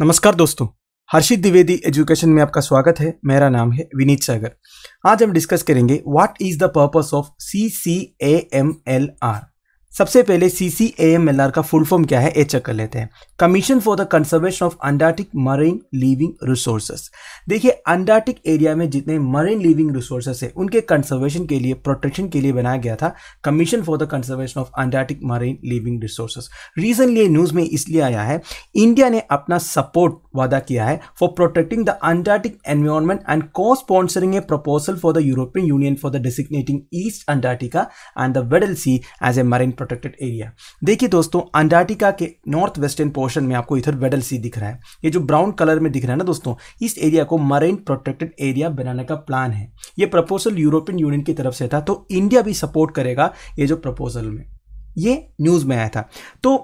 नमस्कार दोस्तों हर्षित द्विवेदी एजुकेशन में आपका स्वागत है मेरा नाम है विनीत सागर आज हम डिस्कस करेंगे what is the purpose of C C A M L R सबसे पहले C C M L R का फुल फॉर्म क्या है ये चेक कर लेते हैं commission for the conservation of Antarctic marine living resources देखिए अंडार्टिक एरिया में जितने मरीन लिविंग रिसोर्सेस है उनके कंजर्वेशन के लिए प्रोटेक्शन के लिए बनाया गया था commission for the conservation of Antarctic marine living resources recently news में इसलिए आया है इंडिया ने अपना सपोर्ट वादा किया है for protecting the Antarctic environment and co-sponsoring a proposal for the European Union for the designating East Antarctica and the Weddell Sea as a marine protected area देखिए दोस्तों अंटार्टिका के north western portion में आपको इधर वेडल सी दिख रहा है ये जो ब्राउन कलर में दिख रहा है ना दोस्तों इस एरिया को मरीन प्रोटेक्टेड एरिया बनाने का प्लान है ये प्रपोजल यूरोपियन यूनियन की तरफ से था तो इंडिया भी सपोर्ट करेगा ये जो प्रपोजल में ये न्यूज़ में आया था तो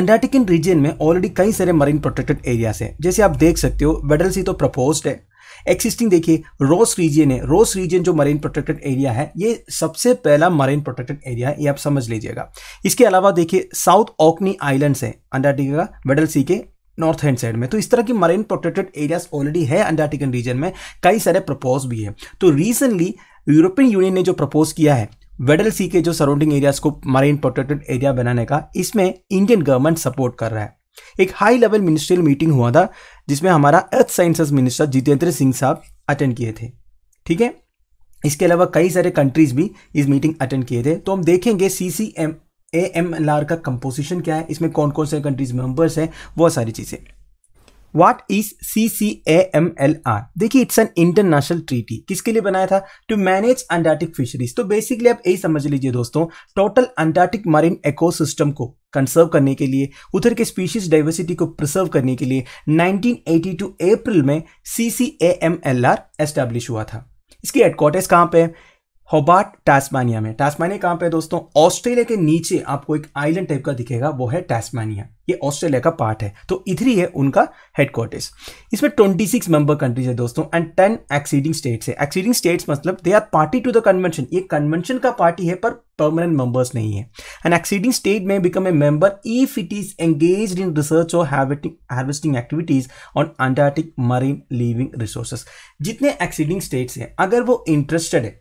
अंटार्टिकन रीजन में ऑलरेडी कई सारे मरीन प्रोटेक्टेड एरियाज हैं जैसे आप देख सकते हो वेडल सी तो प्रपोज्ड है एक्सिस्टिंग देखिए रोस रीजन है रोस रीजन जो मरीन प्रोटेक्टेड एरिया है ये सबसे पहला मरीन प्रोटेक्टेड एरिया है ये आप समझ लीजिएगा इसके अलावा देखिए साउथ ओकनी आइलैंड्स हैं का वेडल सी के नॉर्थ हैंड साइड में तो इस तरह की मरीन प्रोटेक्टेड एरियाज ऑलरेडी है अंटार्टिकन रीजन में कई सारे प्रपोज भी हैं तो रिसेंटली यूरोपियन यूनियन ने जो प्रपोज किया है वेडल सी के जो सराउंडिंग एरियाज को मरीन प्रोटेक्टेड एरिया बनाने का इसमें इंडियन गवर्नमेंट सपोर्ट कर रहा है एक हाई लेवल मिनिस्ट्रियल मीटिंग हुआ था जिसमें हमारा earth sciences minister Jitendra Singh साहब अटेंड किए थे ठीक है इसके अलावा कई सारे कंट्रीज भी इस मीटिंग अटेंड किए थे तो हम देखेंगे C C M A M L R का कंपोजिशन क्या है इसमें कौन कौन से कंट्रीज मेंबर्स हैं वह सारी चीज़ें what is C C A M L R देखिए इट्स एन इंटरनेशनल ट्रीटी किसके लिए बनाया था टू मैनेज अंटार्टिक फिशरीज तो बेसिकली आप यही समझ लीजिए दोस्तों टोटल अंटार्टिक मरीन इकोसिस्टम को कंसर्व करने के लिए उधर के स्पीशीज डाइवर्सिटी को प्रिजर्व करने के लिए 1982 अप्रैल में C C A M L R establish हुआ था इसकी हेडक्वार्टर्स कहाँ पे है होबार्ट टास्मानिया में टास्मानिया कहाँ पे है दोस्तों ऑस्ट्रेलिया के नीचे आपको एक आइलैंड टाइप का दिखेगा वो है टास्मानिया ये ऑस्ट्रेलिया का पार्ट है तो इधर ही है उनका हेडक्वार्टर्स इसमें 26 मेंबर कंट्रीज है दोस्तों एंड 10 एक्सीडिंग स्टेट्स है एक्सीडिंग स्टेट्स मतलब they are party to the convention ये कन्वेंशन का पार्टी है पर परमानेंट मेंबर्स नहीं है एंड एक्सीडिंग स्टेट में become a member if it is engage in research और harvesting activities on Antarctic marine living resources जितने एक्सीडिंग स्टेट्स हैं अगर वो इंटरेस्टेड है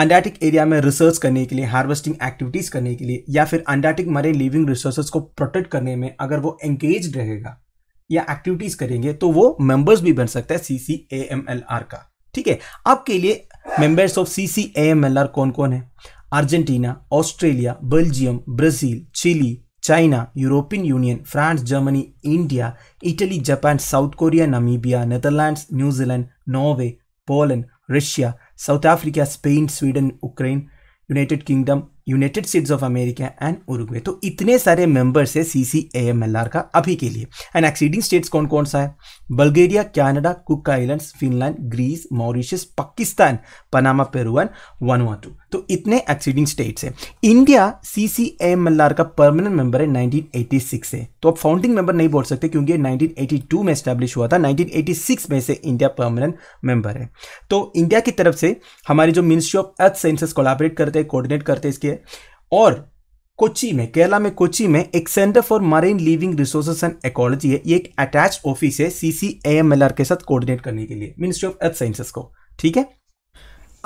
अंडार्टिक एरिया में रिसर्च करने के लिए हार्वेस्टिंग एक्टिविटीज करने के लिए या फिर अंडार्टिक मरे लिविंग रिसोर्सेज को प्रोटेक्ट करने में अगर वो एंगेज रहेगा या एक्टिविटीज करेंगे तो वो मेंबर्स भी बन सकता है सी का ठीक है आपके लिए मेंबर्स ऑफ सी कौन कौन है Argentina Australia Belgium Brazil Chile China European Union France Germany India Italy Japan South Korea Namibia Netherlands New Zealand Norway Poland Russia South Africa, Spain, Sweden, Ukraine, United Kingdom, United States of America and Uruguay तो इतने सारे members है C C A M L R का अभी के लिए and exceeding states कौन कौन सा है Bulgaria Canada Cook Island Finland Greece Mauritius Pakistan Panama one one two तो इतने एक्सीडिंग स्टेट्स है India C C M L R का परमानेंट मेंबर है एटी सिक्स से तो आप फाउंडिंग मेंबर नहीं बोल सकते क्योंकि नाइनटीन एटी टू में स्टैब्लिश हुआ था नाइनटीन एटी सिक्स में से इंडिया परमानेंट मेंबर है तो इंडिया की तरफ से हमारी जो ministry of earth sciences collaborate करते हैं कोऑर्डिनेट करते हैं इसके और कोची में केरला में कोची में एक centre for marine living resources and ecology है ये एक अटैच ऑफिस है सी के साथ कोऑर्डिनेट करने के लिए मिनिस्ट्री ऑफ अर्थ साइंसेस को ठीक है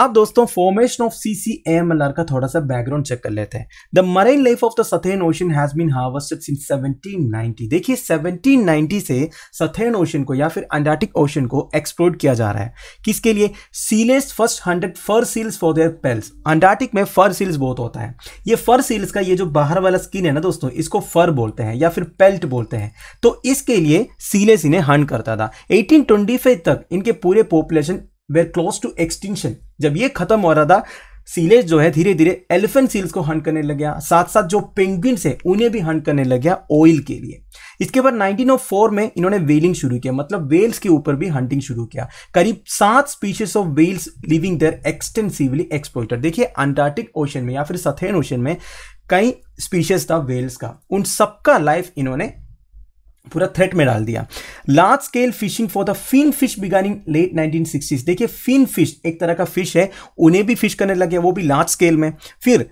अब दोस्तों formation of C C M L R का थोड़ा सा बैकग्राउंड चेक कर लेते हैं the marine life of the Southern Ocean has been harvested since 1790 देखिए 1790 से सथेन ओशन को या फिर अंटार्टिक ओशन को एक्सप्लोर किया जा रहा है किसके लिए sealers first hundred fur seals for their pelts Antarctic में फर सील्स बहुत होता है ये फर सील्स का ये जो बाहर वाला स्किन है ना दोस्तों इसको फर बोलते हैं या फिर पेल्ट बोलते हैं तो इसके लिए सीलेस इन्हें हंट करता था एटीन तक इनके पूरे population were close to extension जब ये खत्म हो रहा था सीलेज जो है धीरे धीरे एलिफेंट सील्स को हंट करने लग गया साथ साथ जो पेंगुइन्स है उन्हें भी हंट करने लग गया ऑयल के लिए इसके बाद 1904 में इन्होंने वेलिंग शुरू किया मतलब वेल्स के ऊपर भी हंटिंग शुरू किया करीब सात species of whales living there extensively exporter देखिए अंटार्कटिक ओशन में या फिर सथेन ओशन में कई स्पीशीज था वेल्स का उन सबका लाइफ इन्होंने पूरा थ्रेट में डाल दिया large scale fishing for the fin fish beginning late 1960s देखिए फिन फिश एक तरह का फिश है उन्हें भी फिश करने लगे वो भी लार्ज स्केल में फिर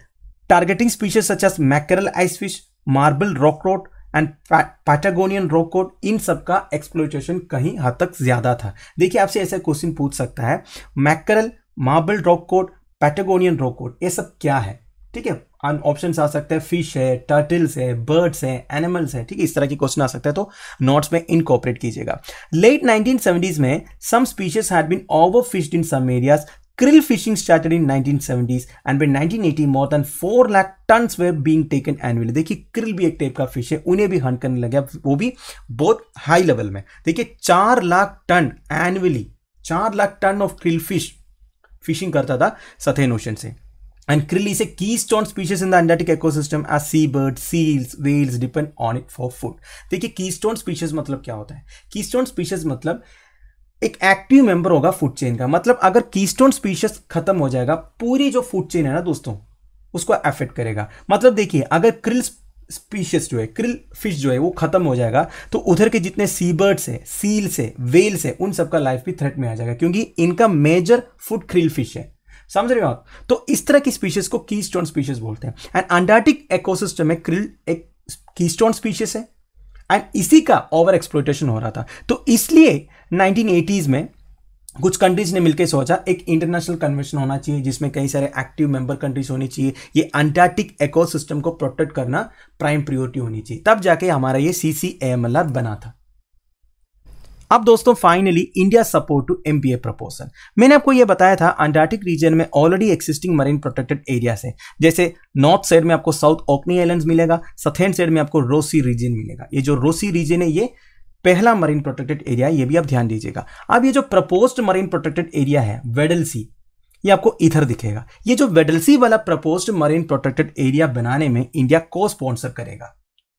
targeting species such as mackerel ice fish marble rock cod and Patagonian rock cod इन सब का एक्सप्लोटेशन कहीं हद तक ज़्यादा था देखिए आपसे ऐसा क्वेश्चन पूछ सकता है mackerel marble rock cod Patagonian rock cod ये सब क्या है ठीक है ऑप्शन आ सकते हैं फिश है टर्टल्स है बर्ड्स हैं एनिमल्स हैं ठीक है इस तरह के क्वेश्चन आ सकते हैं तो नोट्स में इनकॉपरेट कीजिएगा लेट नाइनटीन सेवेंटीज में some species had been over fished in some areas krill fishing started in 1970s and by 1980 more than 4 lakh tons were being taken annually देखिए क्रिल भी एक टाइप का फिश है उन्हें भी हंट करने लगे वो भी बहुत हाई लेवल में देखिए 4 lakh ton annually 4 lakh ton of krill fish fishing करता था सथेन ओशन से And krill is a keystone species in the Antarctic ecosystem as seabirds, seals, whales depend on it for food. देखिए कीस्टोन species मतलब क्या होता है कीस्टोन species मतलब एक एक्टिव मेंबर होगा फूड चेन का मतलब अगर कीस्टोन स्पीशीज खत्म हो जाएगा पूरी जो फूड चेन है ना दोस्तों उसको अफेक्ट करेगा मतलब देखिए अगर क्रिल स्पीशीज जो है क्रिल फिश जो है वो खत्म हो जाएगा तो उधर के जितने बर्ड्स है सील्स है वेल्स है उन सबका लाइफ भी थ्रेट में आ जाएगा क्योंकि इनका मेजर फूड क्रिल फिश है समझ रहे हो आप तो इस तरह की स्पीशीज को की स्टोन स्पीशीज बोलते हैं एंड अंडार्टिक इकोसिस्टम में क्रिल एक की स्टोन स्पीशीज है एंड इसी का ओवर एक्सप्लोटेशन हो रहा था तो इसलिए 1980s में कुछ कंट्रीज ने मिलकर सोचा एक इंटरनेशनल कन्वेंशन होना चाहिए जिसमें कई सारे एक्टिव मेंबर कंट्रीज होनी चाहिए ये अंटार्कटिक इकोसिस्टम को प्रोटेक्ट करना प्राइम प्रियोरिटी होनी चाहिए तब जाके हमारा ये C C M L R बना था अब दोस्तों finally India support to M proposal मैंने आपको यह बताया था अंटार्कटिक रीजन में already existing marine protected area है जैसे नॉर्थ साइड में आपको साउथ ओकनी आइलैंड मिलेगा सथेन साइड में आपको रोसी रीजन मिलेगा ये जो रोसी रीजन है ये पहला मरीन प्रोटेक्टेड एरिया है ये भी आप ध्यान दीजिएगा अब ये जो प्रपोज्ड मरीन प्रोटेक्टेड एरिया है वेडलसी ये आपको इधर दिखेगा ये जो वेडलसी वाला प्रपोज्ड मरीन प्रोटेक्टेड एरिया बनाने में इंडिया को स्पॉन्सर करेगा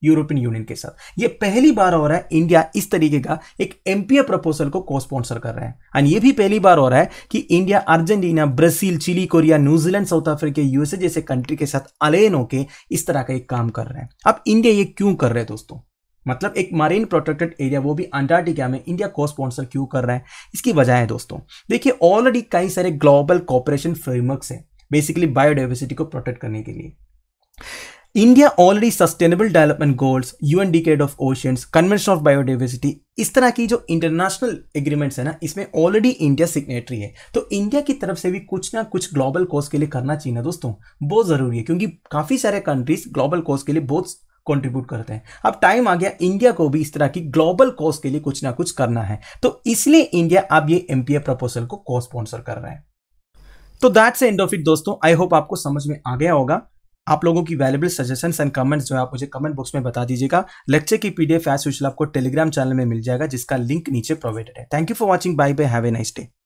यूरोपियन यूनियन के साथ ये पहली बार हो रहा है इंडिया इस तरीके का एक एम्पियर प्रपोजल को को स्पॉन्सर कर रहा है एंड ये भी पहली बार हो रहा है कि India Argentina Brazil Chile Korea New Zealand South Africa USA जैसे कंट्री के साथ अलेन होकर इस तरह का एक काम कर रहे हैं अब इंडिया ये क्यों कर रहे हैं दोस्तों मतलब एक मरीन प्रोटेक्टेड एरिया वो भी अंटार्कटिका में इंडिया को स्पॉन्सर क्यों कर रहा है इसकी वजह है दोस्तों देखिए ऑलरेडी कई सारे ग्लोबल कॉपरेशन फ्रेमवर्क्स हैं बेसिकली बायोडाइवर्सिटी को प्रोटेक्ट करने के लिए India already sustainable development goals UN decade of ocean convention of biodiversity इस तरह की जो इंटरनेशनल एग्रीमेंट्स है ना इसमें ऑलरेडी इंडिया सिग्नेटरी है तो इंडिया की तरफ से भी कुछ ना कुछ ग्लोबल कोर्स के लिए करना चाहिए ना दोस्तों बहुत ज़रूरी है क्योंकि काफ़ी सारे कंट्रीज ग्लोबल कोर्स के लिए बहुत कंट्रीब्यूट करते हैं अब टाइम आ गया इंडिया को भी इस तरह की ग्लोबल कोर्स के लिए कुछ ना कुछ करना है तो इसलिए इंडिया अब ये एम प्रपोजल को को स्पॉन्सर कर रहा है तो दैट्स एंड ऑफ इट दोस्तों आई होप आपको समझ में आ गया होगा आप लोगों की वैल्यूबल सजेशंस एंड कमेंट्स जो है आप मुझे कमेंट बॉक्स में बता दीजिएगा लेक्चर की पीडीएफ डी एफ आपको टेलीग्राम चैनल में मिल जाएगा जिसका लिंक नीचे प्रोवाइडेड है thank you for watching bye bye have a nice day